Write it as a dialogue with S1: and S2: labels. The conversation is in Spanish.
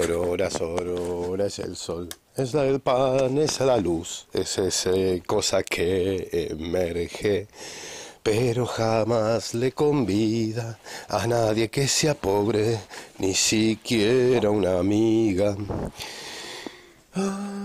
S1: Sorora, horas es el sol, es la del pan, es la luz, es esa cosa que emerge, pero jamás le convida a nadie que sea pobre, ni siquiera una
S2: amiga. Ah.